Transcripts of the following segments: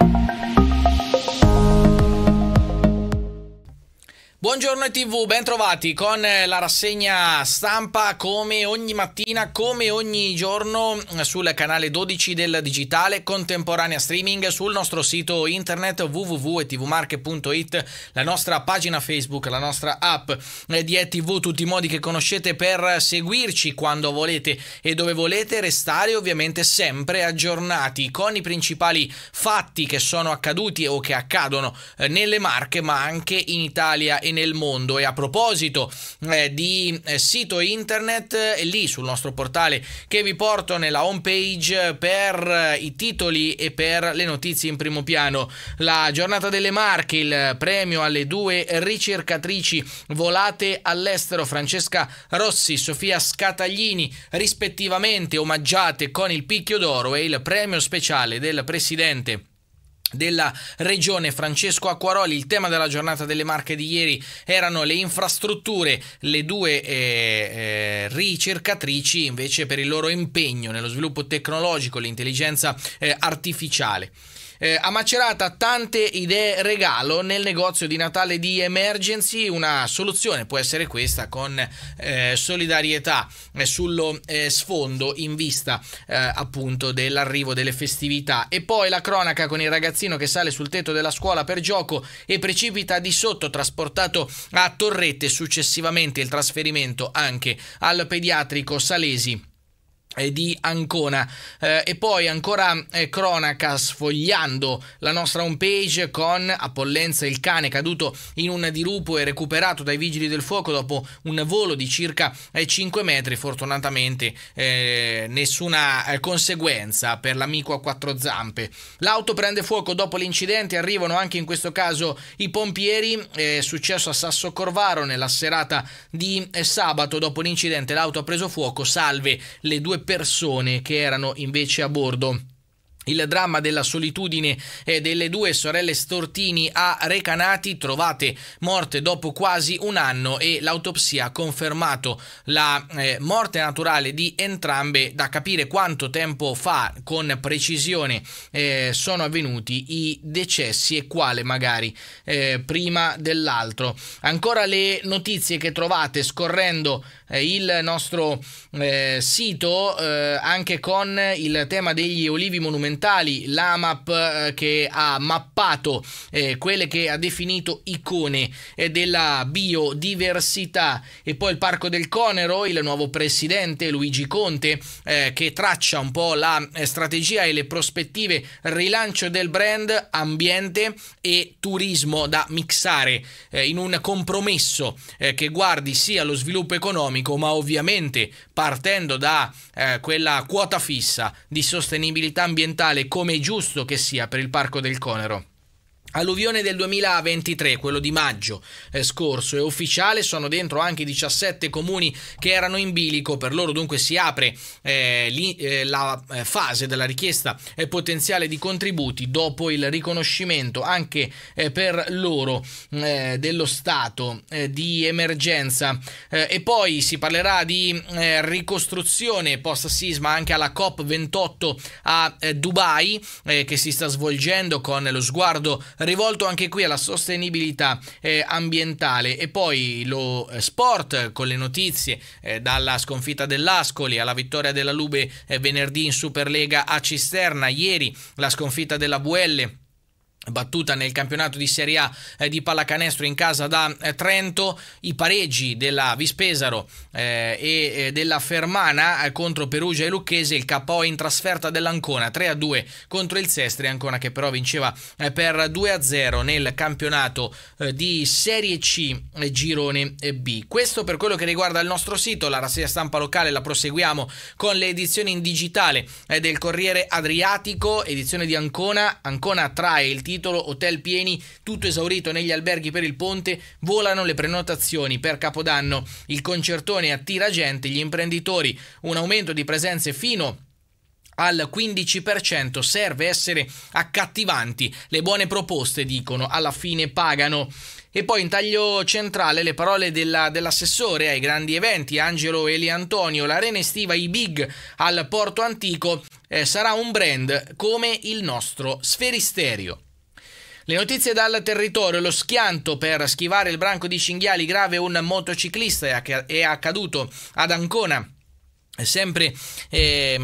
Thank you. Buongiorno TV, bentrovati con eh, la rassegna stampa come ogni mattina, come ogni giorno mm, sul canale 12 del digitale contemporanea streaming sul nostro sito internet www.tvmarche.it, la nostra pagina Facebook, la nostra app eh, di ETV, tutti i modi che conoscete per seguirci quando volete e dove volete, restare ovviamente sempre aggiornati con i principali fatti che sono accaduti o che accadono eh, nelle Marche ma anche in Italia e e nel mondo. E a proposito eh, di eh, sito internet, è eh, lì sul nostro portale che vi porto nella home page per eh, i titoli e per le notizie in primo piano. La giornata delle Marche, il premio alle due ricercatrici volate all'estero, Francesca Rossi, Sofia Scataglini, rispettivamente omaggiate con il picchio d'oro e il premio speciale del presidente della regione Francesco Acquaroli. Il tema della giornata delle Marche di ieri erano le infrastrutture, le due eh, eh, ricercatrici invece per il loro impegno nello sviluppo tecnologico, l'intelligenza eh, artificiale. Eh, a Macerata tante idee regalo nel negozio di Natale di Emergency, una soluzione può essere questa con eh, solidarietà eh, sullo eh, sfondo in vista eh, appunto dell'arrivo delle festività. E poi la cronaca con il ragazzino che sale sul tetto della scuola per gioco e precipita di sotto trasportato a Torrette, successivamente il trasferimento anche al pediatrico Salesi di Ancona eh, e poi ancora eh, cronaca sfogliando la nostra home page con Appollenza il cane caduto in un dirupo e recuperato dai vigili del fuoco dopo un volo di circa eh, 5 metri fortunatamente eh, nessuna eh, conseguenza per l'amico a quattro zampe l'auto prende fuoco dopo l'incidente arrivano anche in questo caso i pompieri è successo a Sasso Corvaro nella serata di eh, sabato dopo l'incidente l'auto ha preso fuoco salve le due persone che erano invece a bordo. Il dramma della solitudine eh, delle due sorelle Stortini a Recanati, trovate morte dopo quasi un anno e l'autopsia ha confermato la eh, morte naturale di entrambe. Da capire quanto tempo fa con precisione eh, sono avvenuti i decessi e quale magari prima dell'altro. Ancora le notizie che trovate scorrendo il nostro sito anche con il tema degli olivi monumentali fondamentali l'AMAP eh, che ha mappato eh, quelle che ha definito icone eh, della biodiversità e poi il Parco del Conero, il nuovo presidente Luigi Conte che traccia un po' la strategia e le prospettive rilancio del brand, ambiente e turismo da mixare in un compromesso che guardi sia allo sviluppo economico ma ovviamente partendo da eh, quella quota fissa di sostenibilità ambientale come è giusto che sia per il Parco del Conero Alluvione del 2023, quello di maggio eh, scorso, è ufficiale, sono dentro anche 17 comuni che erano in bilico, per loro dunque si apre eh, li, eh, la eh, fase della richiesta eh, potenziale di contributi dopo il riconoscimento anche eh, per loro dello stato di emergenza. e poi si parlerà di ricostruzione post sisma anche alla COP28 a Dubai che si sta svolgendo con lo sguardo rivolto anche qui alla sostenibilità eh, ambientale e poi lo eh, sport con le notizie eh, dalla sconfitta dell'Ascoli alla vittoria della Lube eh, venerdì in Superlega a Cisterna, ieri la sconfitta della Buelle battuta nel campionato di Serie A eh, di pallacanestro in casa da eh, Trento, i pareggi della Vispesaro eh, e eh, della Fermana eh, contro Perugia e Lucchese, il KO in trasferta dell'Ancona 3-2 contro il Sestri, Ancona che però vinceva eh, per 2-0 nel campionato di Serie C Girone B. Questo per quello che riguarda il nostro sito, la rassegna stampa locale la proseguiamo con le edizioni in digitale del Corriere Adriatico, edizione di Ancona, Ancona trae il titolo, hotel pieni, tutto esaurito negli alberghi per il ponte, volano le prenotazioni per Capodanno, il concertone attira gente, gli imprenditori, un aumento di presenze fino al 15% serve essere accattivanti. Le buone proposte, dicono, alla fine pagano. E poi in taglio centrale le parole dell'assessore ai grandi eventi, Angelo Eli Antonio, l'arena estiva i big al Porto Antico eh, sarà un brand come il nostro Sferisterio. Le notizie dal territorio, lo schianto per schivare il branco di cinghiali grave un motociclista è accaduto ad Ancona. Sempre, eh,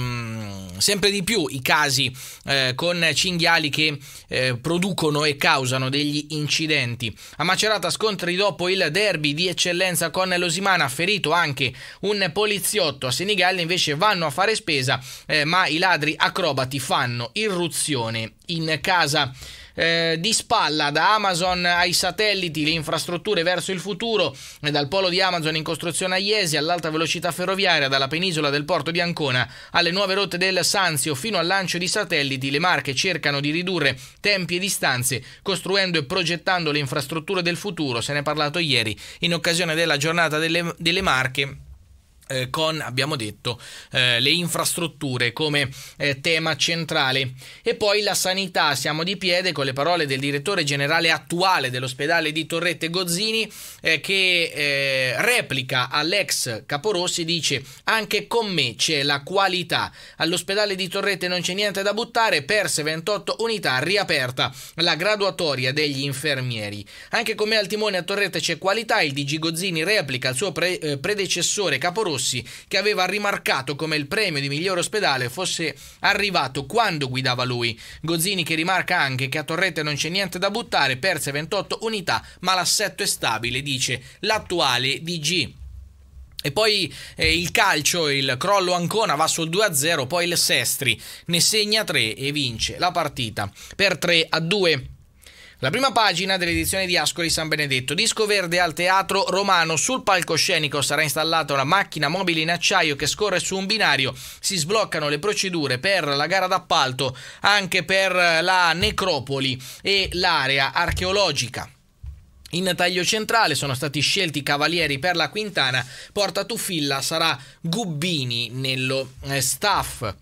sempre, di più i casi eh, con cinghiali che eh, producono e causano degli incidenti. A Macerata scontri dopo il derby di eccellenza con l'Osimana, ferito anche un poliziotto. A Senigallia invece vanno a fare spesa, eh, ma i ladri acrobati fanno irruzione in casa eh, di spalla da Amazon ai satelliti, le infrastrutture verso il futuro, eh, dal polo di Amazon in costruzione a Iesi all'alta velocità ferroviaria, dalla penisola del porto di Ancona alle nuove rotte del Sanzio fino al lancio di satelliti, le marche cercano di ridurre tempi e distanze costruendo e progettando le infrastrutture del futuro, se ne è parlato ieri in occasione della giornata delle, delle marche eh, con, abbiamo detto, eh, le infrastrutture come eh, tema centrale. E poi la sanità, siamo di piede con le parole del direttore generale attuale dell'ospedale di Torrette Gozzini eh, che eh, replica all'ex Caporossi, dice anche con me c'è la qualità. All'ospedale di Torrette non c'è niente da buttare, perse 28 unità, riaperta la graduatoria degli infermieri. Anche con me al timone a Torrette c'è qualità, il DG Gozzini replica al suo pre eh, predecessore Caporossi Rossi, che aveva rimarcato come il premio di miglior ospedale fosse arrivato quando guidava lui. Gozzini che rimarca anche che a Torrette non c'è niente da buttare, perse 28 unità, ma l'assetto è stabile, dice l'attuale DG. E poi eh, il calcio, il crollo Ancona va sul 2-0, poi il Sestri ne segna 3 e vince la partita per 3-2. La prima pagina dell'edizione di Ascoli San Benedetto. Disco verde al teatro romano. Sul palcoscenico sarà installata una macchina mobile in acciaio che scorre su un binario. Si sbloccano le procedure per la gara d'appalto, anche per la necropoli e l'area archeologica. In taglio centrale sono stati scelti cavalieri per la quintana, porta Tufilla sarà Gubbini nello eh, staff.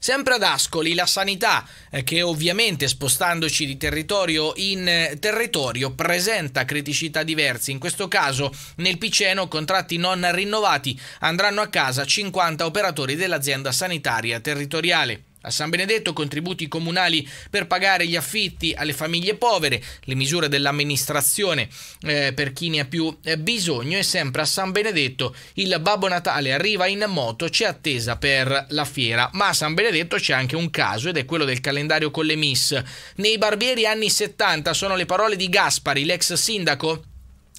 Sempre ad Ascoli la sanità eh, che ovviamente spostandoci di territorio in eh, territorio presenta criticità diverse. In questo caso nel Piceno contratti non rinnovati andranno a casa 50 operatori dell'azienda sanitaria territoriale. A San Benedetto contributi comunali per pagare gli affitti alle famiglie povere, le misure dell'amministrazione eh, per chi ne ha più eh, bisogno e sempre a San Benedetto il Babbo Natale arriva in moto, c'è attesa per la fiera. Ma a San Benedetto c'è anche un caso ed è quello del calendario con le miss. Nei barbieri anni 70 sono le parole di Gaspari, l'ex sindaco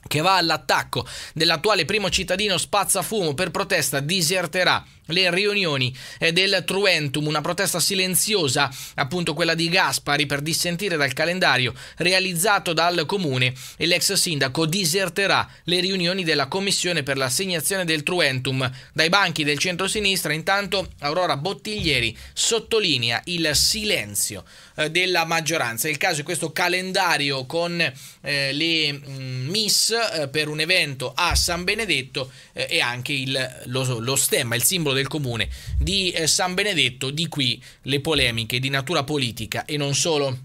che va all'attacco dell'attuale primo cittadino spazzafumo per protesta diserterà le riunioni eh, del Truentum, una protesta silenziosa, appunto quella di Gaspari, per dissentire dal calendario realizzato dal comune e l'ex sindaco diserterà le riunioni della commissione per l'assegnazione del Truentum. Dai banchi del centro-sinistra, intanto, Aurora Bottiglieri sottolinea il silenzio eh, della maggioranza. Il caso è questo calendario con eh, le mm, miss per un evento a San Benedetto e anche il, lo, lo stemma, il simbolo del del comune di eh, San Benedetto, di qui le polemiche di natura politica e non solo.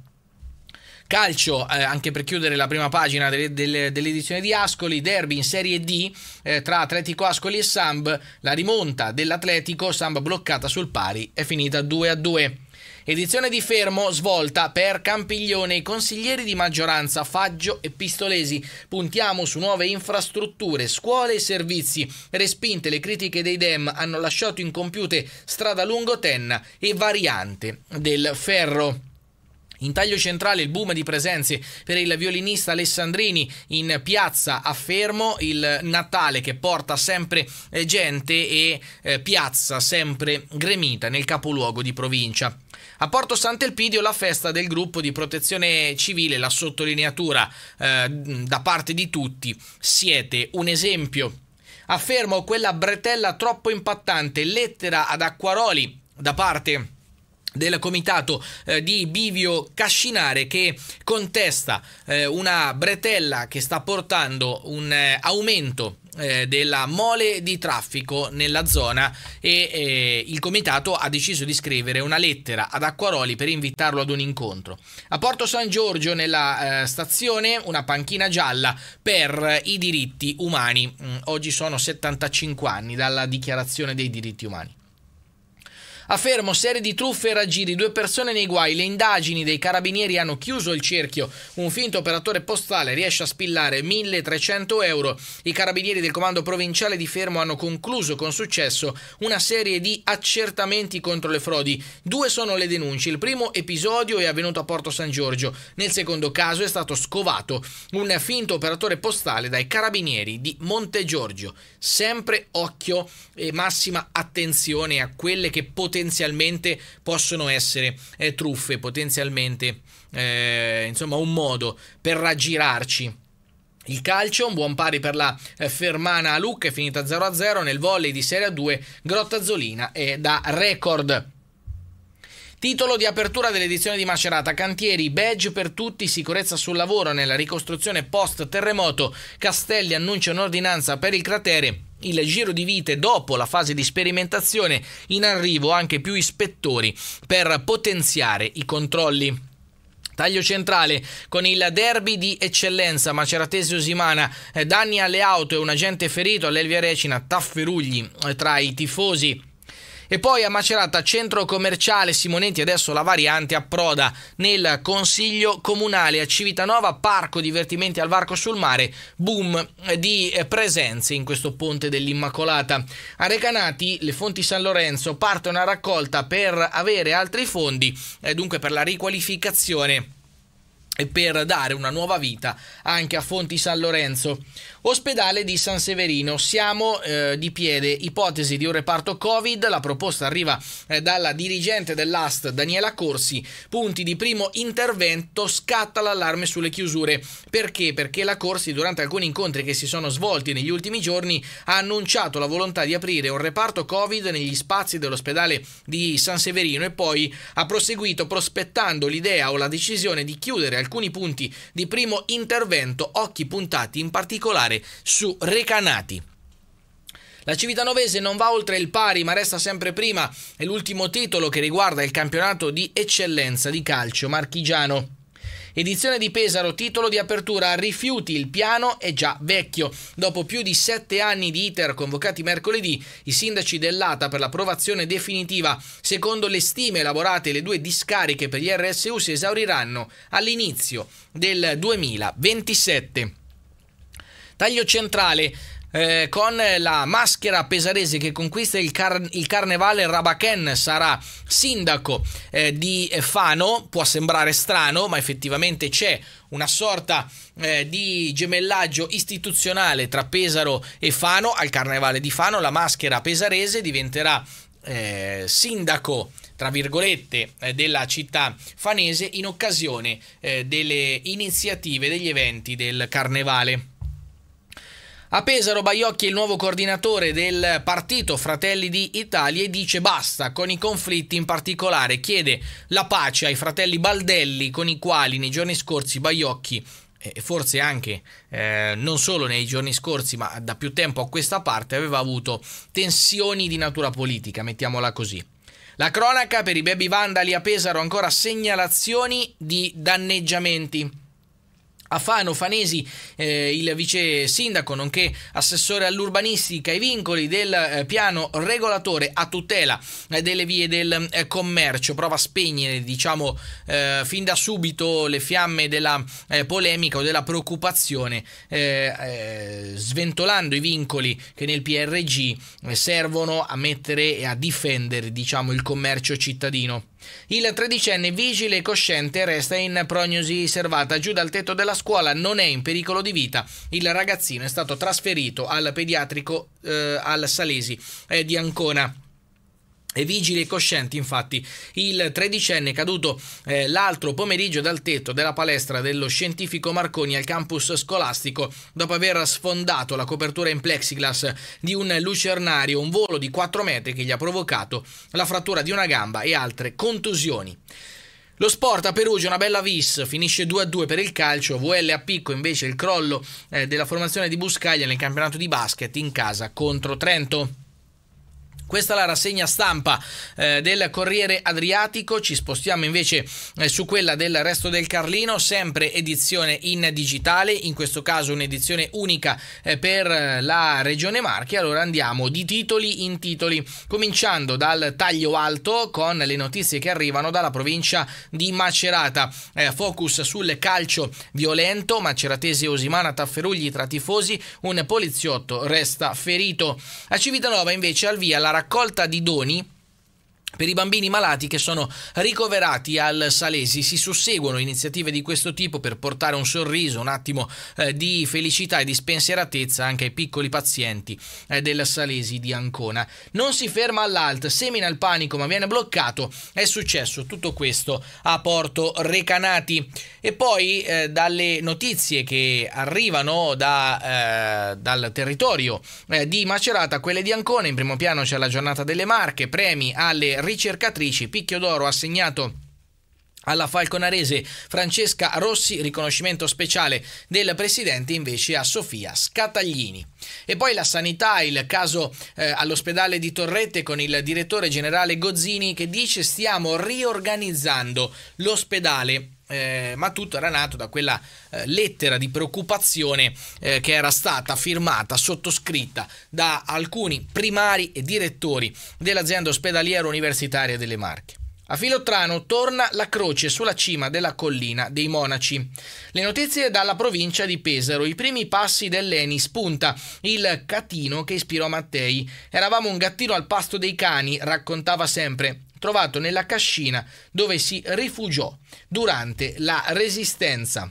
Calcio, eh, anche per chiudere la prima pagina delle, delle, dell'edizione di Ascoli, derby in Serie D eh, tra Atletico Ascoli e Samb, la rimonta dell'Atletico, Samb bloccata sul pari, è finita 2 a 2. Edizione di fermo svolta per Campiglione, i consiglieri di maggioranza Faggio e Pistolesi. Puntiamo su nuove infrastrutture, scuole e servizi. Respinte le critiche dei DEM hanno lasciato incompiute strada Lungotenna e variante del ferro. In taglio centrale il boom di presenze per il violinista Alessandrini in piazza a Fermo, il Natale che porta sempre eh, gente e eh, piazza sempre gremita nel capoluogo di provincia. A Porto Sant'Elpidio la festa del gruppo di protezione civile, la sottolineatura eh, da parte di tutti, siete un esempio. Affermo quella bretella troppo impattante, lettera ad Acquaroli da parte del comitato eh, di Bivio Cascinare che contesta eh, una bretella che sta portando un eh, aumento eh, della mole di traffico nella zona e eh, il comitato ha deciso di scrivere una lettera ad Acquaroli per invitarlo ad un incontro. A Porto San Giorgio nella eh, stazione una panchina gialla per i diritti umani. Mm, oggi sono 75 anni dalla dichiarazione dei diritti umani. Affermo serie di truffe e raggiri, due persone nei guai, le indagini dei carabinieri hanno chiuso il cerchio, un finto operatore postale riesce a spillare 1300 euro, i carabinieri del comando provinciale di Fermo hanno concluso con successo una serie di accertamenti contro le frodi, due sono le denunce, il primo episodio è avvenuto a Porto San Giorgio, nel secondo caso è stato scovato un finto operatore postale dai carabinieri di Monte Giorgio, sempre occhio e massima attenzione a quelle che potrebbero potenzialmente possono essere eh, truffe, potenzialmente eh, insomma un modo per raggirarci. Il calcio, un buon pari per la eh, Fermana a Lucca, è finita 0-0 nel volley di Serie 2, Grotta Zolina è da record. Titolo di apertura dell'edizione di Macerata, cantieri, badge per tutti, sicurezza sul lavoro nella ricostruzione post terremoto, Castelli annuncia un'ordinanza per il cratere il giro di vite dopo la fase di sperimentazione, in arrivo anche più ispettori per potenziare i controlli. Taglio centrale con il derby di eccellenza Maceratese osimana eh, danni alle auto e un agente ferito all'Elvia Recina, tafferugli eh, tra i tifosi e poi a Macerata, centro commerciale Simonetti, adesso la variante approda nel Consiglio Comunale a Civitanova, parco divertimenti al varco sul mare, boom di eh, presenze in questo ponte dell'Immacolata. A Recanati, le fonti San Lorenzo, parte una raccolta per avere altri fondi, eh, dunque per la riqualificazione e per dare una nuova vita anche a Fonti San Lorenzo. Ospedale di San Severino, siamo eh, di piede, ipotesi di un reparto Covid, la proposta arriva eh, dalla dirigente dell'AST Daniela Corsi, punti di primo intervento, scatta l'allarme sulle chiusure. Perché? Perché la Corsi durante alcuni incontri che si sono svolti negli ultimi giorni ha annunciato la volontà di aprire un reparto Covid negli spazi dell'ospedale di San Severino e poi ha proseguito prospettando l'idea o la decisione di chiudere alcuni punti di primo intervento, occhi puntati in particolare giocare su Recanati. La Civitanovese non va oltre il pari, ma resta sempre prima. È l'ultimo titolo che riguarda il campionato di eccellenza di calcio marchigiano. Edizione di Pesaro, titolo di apertura rifiuti, il piano è già vecchio. Dopo più di sette anni di iter convocati mercoledì, i sindaci dell'ATA per l'approvazione definitiva, secondo le stime elaborate, le due discariche per gli RSU si esauriranno all'inizio del 2027. Taglio centrale eh, con la maschera pesarese che conquista il, car- il carnevale Rabaken sarà sindaco eh, di Fano. Può sembrare strano, ma effettivamente c'è una sorta eh, di gemellaggio istituzionale tra Pesaro e Fano. Al carnevale di Fano la maschera pesarese diventerà eh, sindaco tra virgolette, eh, della città fanese in occasione eh, delle iniziative, degli eventi del carnevale. A Pesaro Baiocchi è il nuovo coordinatore del partito Fratelli di Italia e dice basta con i conflitti, in particolare chiede la pace ai fratelli Baldelli con i quali nei giorni scorsi Baiocchi e forse anche eh, non solo nei giorni scorsi, ma da più tempo a questa parte aveva avuto tensioni di natura politica, mettiamola così. La cronaca per i baby vandali a Pesaro ancora segnalazioni di danneggiamenti. A Fano Fanesi, eh, il vice sindaco, nonché assessore all'urbanistica, i vincoli del eh, piano regolatore a tutela eh, delle vie del eh, commercio. Prova a spegnere, diciamo, eh, fin da subito le fiamme della eh, polemica o della preoccupazione, sventolando i vincoli che nel PRG servono a mettere e a difendere, diciamo, il commercio cittadino. Il tredicenne vigile e cosciente resta in prognosi servata giù dal tetto della scuola, non è in pericolo di vita. Il ragazzino è stato trasferito al pediatrico eh, al Salesi eh, di Ancona. E vigili e coscienti, infatti, il tredicenne caduto eh, l'altro pomeriggio dal tetto della palestra dello scientifico Marconi al campus scolastico dopo aver sfondato la copertura in plexiglass di un lucernario, un volo di 4 metri che gli ha provocato la frattura di una gamba e altre contusioni. Lo sport a Perugia una bella vis, finisce 2-2 per il calcio, VL a picco invece il crollo eh, della formazione di Buscaglia nel campionato di basket in casa contro Trento. Questa è la rassegna stampa eh, del Corriere Adriatico, ci spostiamo invece eh, su quella del resto del Carlino, sempre edizione in digitale, in questo caso un'edizione unica eh, per eh, la Regione Marche. Allora andiamo di titoli in titoli, cominciando dal taglio alto con le notizie che arrivano dalla provincia di Macerata. Eh, focus sul calcio violento, maceratese Osimana Tafferugli tra tifosi, un poliziotto resta ferito. A Civitanova invece al via la raccolta di doni per i bambini malati che sono ricoverati al Salesi si susseguono iniziative di questo tipo per portare un sorriso, un attimo eh, di felicità e di spensieratezza anche ai piccoli pazienti eh, del Salesi di Ancona. Non si ferma all'alt, semina il panico ma viene bloccato. È successo tutto questo a Porto Recanati. E poi eh, dalle notizie che arrivano da, eh, dal territorio eh, di Macerata, quelle di Ancona, in primo piano c'è la giornata delle Marche, premi alle ricercatrici. Picchio d'oro assegnato alla falconarese Francesca Rossi, riconoscimento speciale del presidente invece a Sofia Scataglini. E poi la sanità, il caso eh, all'ospedale di Torrette con il direttore generale Gozzini che dice stiamo riorganizzando l'ospedale eh, ma tutto era nato da quella eh, lettera di preoccupazione eh, che era stata firmata, sottoscritta da alcuni primari e direttori dell'azienda ospedaliera universitaria delle Marche. A Filottrano torna la croce sulla cima della collina dei Monaci. Le notizie dalla provincia di Pesaro, i primi passi dell'Eni spunta, il catino che ispirò Mattei. Eravamo un gattino al pasto dei cani, raccontava sempre trovato nella cascina dove si rifugiò durante la resistenza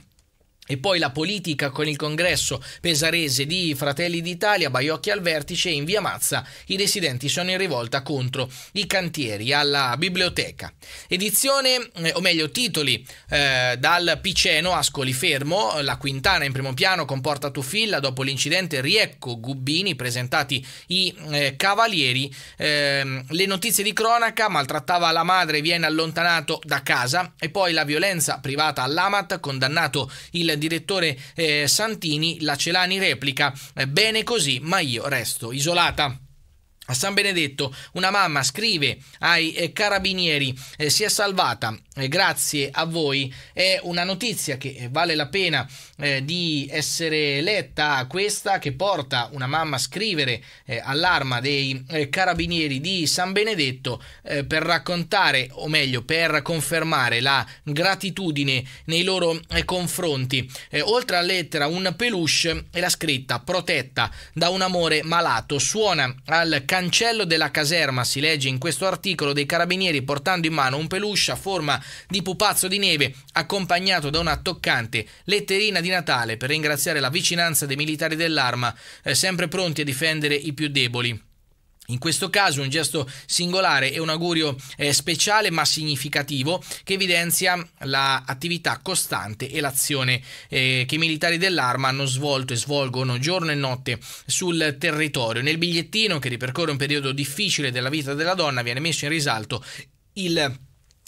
e poi la politica con il congresso pesarese di Fratelli d'Italia, Baiocchi al vertice e in via Mazza i residenti sono in rivolta contro i cantieri alla biblioteca. Edizione, eh, o meglio titoli, eh, dal Piceno Ascoli Fermo, la Quintana in primo piano comporta Tufilla, dopo l'incidente Riecco Gubbini, presentati i eh, cavalieri, ehm, le notizie di cronaca, maltrattava la madre, viene allontanato da casa e poi la violenza privata all'Amat, condannato il direttore eh, Santini, la Celani replica, eh, bene così, ma io resto isolata. A San Benedetto una mamma scrive ai eh, carabinieri eh, si è salvata eh, grazie a voi è una notizia che eh, vale la pena eh, di essere letta questa che porta una mamma a scrivere eh, all'arma dei carabinieri di San Benedetto per raccontare o meglio per confermare la gratitudine nei loro confronti oltre alla lettera un peluche e la scritta protetta da un amore malato suona al carabinieri cancello della caserma, si legge in questo articolo, dei carabinieri portando in mano un peluche a forma di pupazzo di neve accompagnato da una toccante letterina di Natale per ringraziare la vicinanza dei militari dell'arma, eh, sempre pronti a difendere i più deboli. In questo caso un gesto singolare e un augurio eh, speciale ma significativo che evidenzia l'attività costante e l'azione eh, che i militari dell'arma hanno svolto e svolgono giorno e notte sul territorio. Nel bigliettino che ripercorre un periodo difficile della vita della donna viene messo in risalto il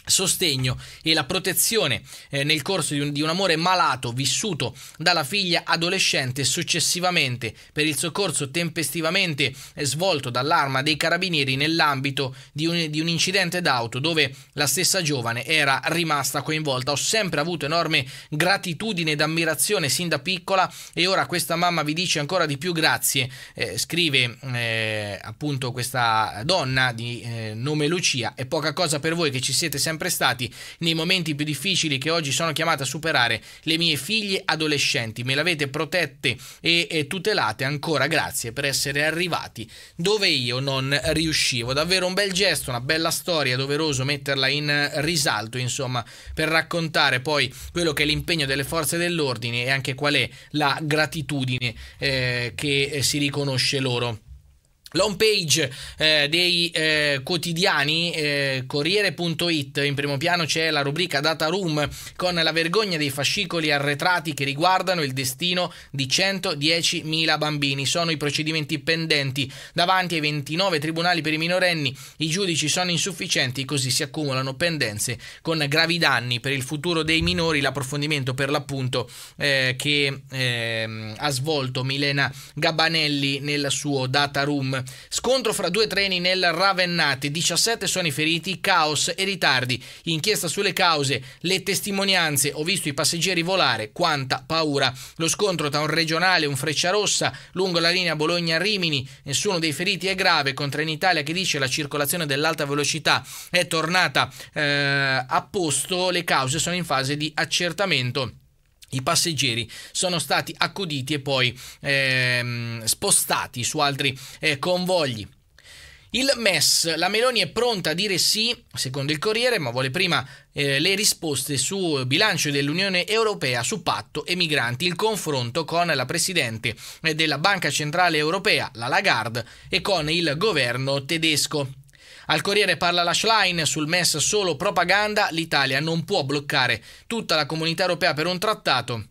sostegno e la protezione eh, nel corso di un, di un, amore malato vissuto dalla figlia adolescente successivamente per il soccorso tempestivamente eh, svolto dall'arma dei carabinieri nell'ambito di un, di un incidente d'auto dove la stessa giovane era rimasta coinvolta. Ho sempre avuto enorme gratitudine ed ammirazione sin da piccola e ora questa mamma vi dice ancora di più grazie, eh, scrive eh, appunto questa donna di eh, nome Lucia. È poca cosa per voi che ci siete sempre sempre stati nei momenti più difficili che oggi sono chiamata a superare le mie figlie adolescenti. Me l'avete protette e, e tutelate ancora. Grazie per essere arrivati dove io non riuscivo. Davvero un bel gesto, una bella storia, doveroso metterla in risalto, insomma, per raccontare poi quello che è l'impegno delle forze dell'ordine e anche qual è la gratitudine eh, che si riconosce loro. L'home page eh, dei eh, quotidiani, eh, Corriere.it, in primo piano c'è la rubrica Data Room con la vergogna dei fascicoli arretrati che riguardano il destino di 110.000 bambini. Sono i procedimenti pendenti davanti ai 29 tribunali per i minorenni. I giudici sono insufficienti, così si accumulano pendenze con gravi danni per il futuro dei minori. L'approfondimento per l'appunto eh, che ehm, ha svolto Milena Gabanelli nel suo Data Room. Scontro fra due treni nel Ravennate, 17 sono i feriti, caos e ritardi. Inchiesta sulle cause, le testimonianze, ho visto i passeggeri volare, quanta paura. Lo scontro tra un regionale e un Frecciarossa lungo la linea Bologna-Rimini, nessuno dei feriti è grave, con Trenitalia che dice la circolazione dell'alta velocità è tornata eh, a posto, le cause sono in fase di accertamento i passeggeri sono stati accuditi e poi ehm, spostati su altri eh, convogli. Il MES, la Meloni è pronta a dire sì, secondo il Corriere, ma vuole prima eh, le risposte su bilancio dell'Unione Europea, su patto e migranti, il confronto con la Presidente eh, della Banca Centrale Europea, la Lagarde, e con il governo tedesco. Al Corriere parla la Schlein sul MES solo propaganda, l'Italia non può bloccare tutta la comunità europea per un trattato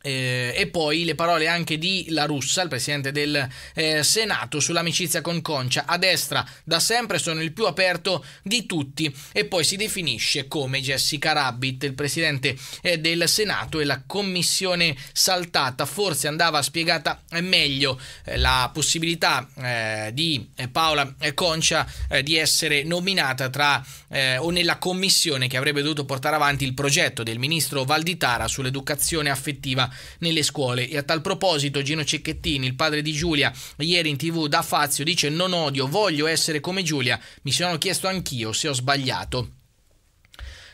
eh, e poi le parole anche di La Russa, il presidente del eh, Senato, sull'amicizia con Concia. A destra, da sempre, sono il più aperto di tutti. E poi si definisce come Jessica Rabbit, il presidente eh, del Senato e la commissione saltata. Forse andava spiegata eh, meglio eh, la possibilità eh, di Paola Concia di essere nominata tra o nella commissione che avrebbe dovuto portare avanti il progetto del ministro Valditara sull'educazione affettiva nelle scuole. E a tal proposito Gino Cecchettini, il padre di Giulia, ieri in tv da Fazio dice non odio, voglio essere come Giulia, mi sono chiesto anch'io se ho sbagliato.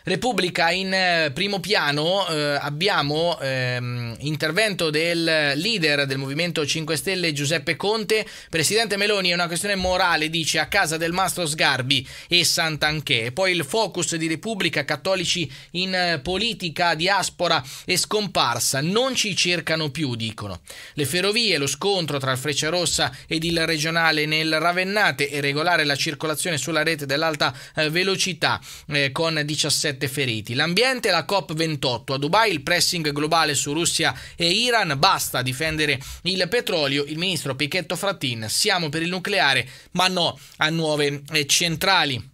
Repubblica in eh, primo piano eh, abbiamo ehm, intervento del leader del Movimento 5 Stelle Giuseppe Conte. Presidente Meloni è una questione morale, dice a casa del mastro Sgarbi e Sant'Anché. Poi il focus di Repubblica, cattolici in eh, politica, diaspora e scomparsa. Non ci cercano più, dicono. Le ferrovie, lo scontro tra il Freccia Rossa ed il regionale nel Ravennate e regolare la circolazione sulla rete dell'alta eh, velocità eh, con 17 17 feriti. L'ambiente, la COP28 a Dubai, il pressing globale su Russia e Iran, basta difendere il petrolio. Il ministro Pichetto Frattin, siamo per il nucleare, ma no a nuove eh, centrali.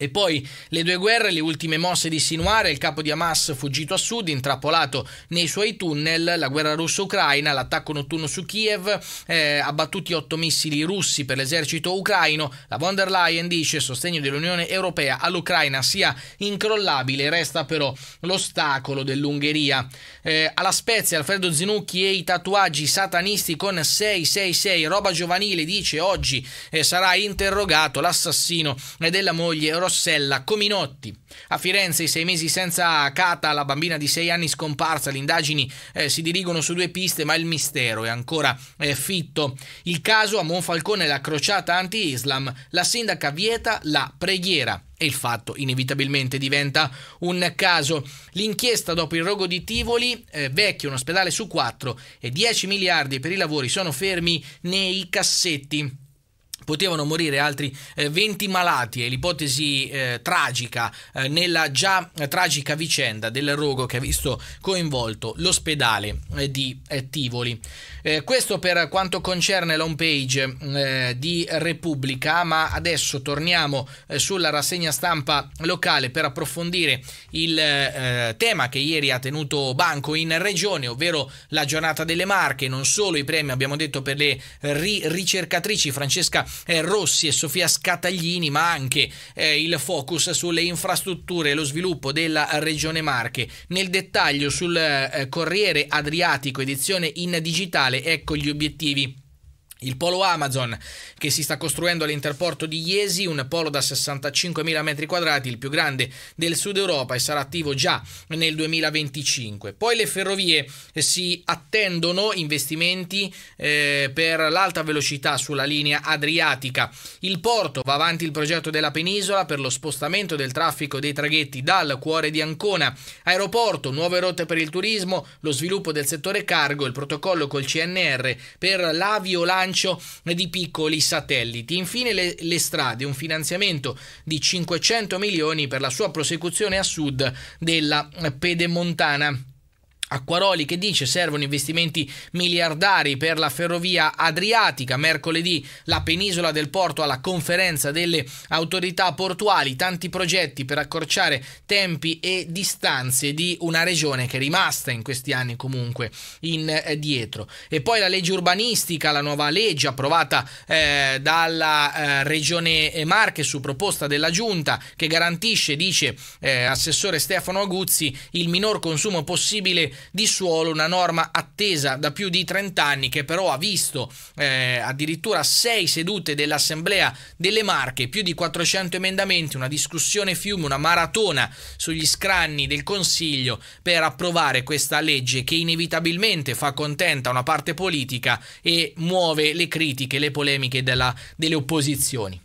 E poi le due guerre, le ultime mosse di Sinuare, il capo di Hamas fuggito a sud, intrappolato nei suoi tunnel, la guerra russo-ucraina, l'attacco notturno su Kiev, eh, abbattuti otto missili russi per l'esercito ucraino, la von der Leyen dice il sostegno dell'Unione Europea all'Ucraina sia incrollabile, resta però l'ostacolo dell'Ungheria. Eh, alla Spezia Alfredo Zinucchi e i tatuaggi satanisti con 666, roba giovanile, dice oggi eh, sarà interrogato l'assassino della moglie Rosa Rossella, Cominotti. A Firenze i sei mesi senza Cata, la bambina di sei anni scomparsa, le indagini eh, si dirigono su due piste ma il mistero è ancora eh, fitto. Il caso a Monfalcone, la crociata anti-Islam, la sindaca vieta la preghiera e il fatto inevitabilmente diventa un caso. L'inchiesta dopo il rogo di Tivoli, eh, vecchio un ospedale su 4 e 10 miliardi per i lavori sono fermi nei cassetti potevano morire altri 20 eh, malati e l'ipotesi eh, tragica eh, nella già eh, tragica vicenda del rogo che ha visto coinvolto l'ospedale eh, di eh, Tivoli. Eh, questo per quanto concerne l'home page eh, di Repubblica, ma adesso torniamo eh, sulla rassegna stampa locale per approfondire il eh, tema che ieri ha tenuto banco in regione, ovvero la giornata delle marche, non solo i premi, abbiamo detto per le ri ricercatrici Francesca eh, Rossi e Sofia Scataglini, ma anche eh, il focus sulle infrastrutture e lo sviluppo della regione Marche. Nel dettaglio sul Corriere Adriatico edizione in digitale Ecco gli obiettivi il polo Amazon che si sta costruendo all'interporto di Iesi, un polo da 65.000 metri quadrati, il più grande del sud Europa e sarà attivo già nel 2025. Poi le ferrovie eh, si attendono investimenti eh, per l'alta velocità sulla linea adriatica. Il porto va avanti il progetto della penisola per lo spostamento del traffico dei traghetti dal cuore di Ancona. Aeroporto, nuove rotte per il turismo, lo sviluppo del settore cargo, il protocollo col CNR per l'aviolancio lancio di piccoli satelliti. Infine le, le strade, un finanziamento di 500 milioni per la sua prosecuzione a sud della Pedemontana. Acquaroli che dice servono investimenti miliardari per la ferrovia adriatica, mercoledì la penisola del porto alla conferenza delle autorità portuali, tanti progetti per accorciare tempi e distanze di una regione che è rimasta in questi anni comunque indietro. Eh, e poi la legge urbanistica, la nuova legge approvata eh, dalla eh, regione Marche su proposta della giunta che garantisce, dice eh, assessore Stefano Aguzzi, il minor consumo possibile di suolo, una norma attesa da più di 30 anni che però ha visto eh, addirittura 6 sedute dell'Assemblea delle Marche, più di 400 emendamenti, una discussione fiume, una maratona sugli scranni del Consiglio per approvare questa legge che inevitabilmente fa contenta una parte politica e muove le critiche, le polemiche della, delle opposizioni.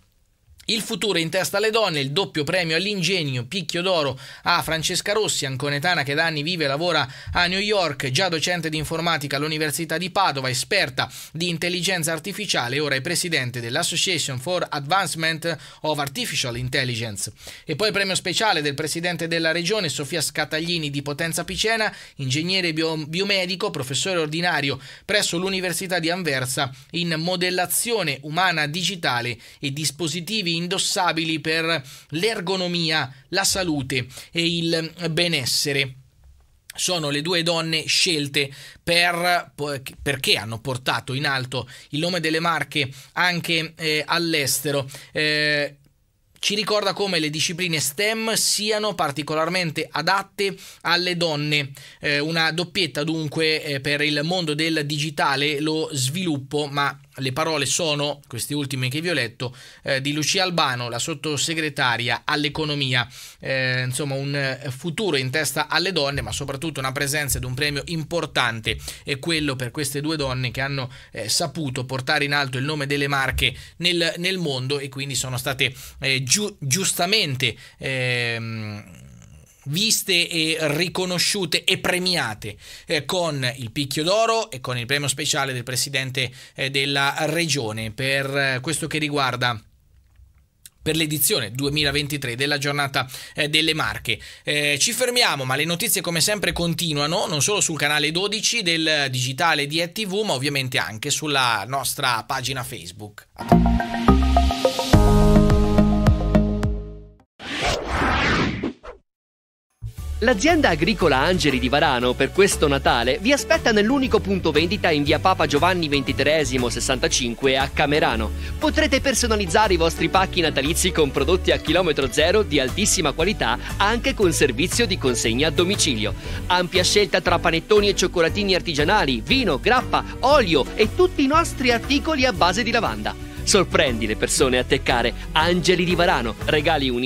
Il futuro in testa alle donne, il doppio premio all'ingegno, picchio d'oro a Francesca Rossi, anconetana che da anni vive e lavora a New York, già docente di informatica all'Università di Padova, esperta di intelligenza artificiale, ora è presidente dell'Association for Advancement of Artificial Intelligence. E poi premio speciale del presidente della regione Sofia Scataglini di Potenza Picena, ingegnere bio biomedico, professore ordinario presso l'Università di Anversa in modellazione umana digitale e dispositivi indossabili per l'ergonomia, la salute e il benessere sono le due donne scelte per, perché hanno portato in alto il nome delle marche anche eh, all'estero. Eh, ci ricorda come le discipline STEM siano particolarmente adatte alle donne. Eh, una doppietta dunque eh, per il mondo del digitale, lo sviluppo, ma le parole sono, queste ultime che vi ho letto, eh, di Lucia Albano, la sottosegretaria all'economia. Eh, insomma, un eh, futuro in testa alle donne, ma soprattutto una presenza ed un premio importante è quello per queste due donne che hanno eh, saputo portare in alto il nome delle marche nel, nel mondo e quindi sono state eh, giu giustamente ehm, viste e riconosciute e premiate eh, con il picchio d'oro e con il premio speciale del presidente eh, della regione per eh, questo che riguarda per l'edizione 2023 della giornata eh, delle Marche. Eh, ci fermiamo, ma le notizie come sempre continuano, non solo sul canale 12 del digitale di ETV, ma ovviamente anche sulla nostra pagina Facebook. L'azienda agricola Angeli di Varano per questo Natale vi aspetta nell'unico punto vendita in via Papa Giovanni XXIII 65 a Camerano. Potrete personalizzare i vostri pacchi natalizi con prodotti a chilometro zero di altissima qualità anche con servizio di consegna a domicilio. Ampia scelta tra panettoni e cioccolatini artigianali, vino, grappa, olio e tutti i nostri articoli a base di lavanda. Sorprendi le persone a teccare. Angeli di Varano, regali unici.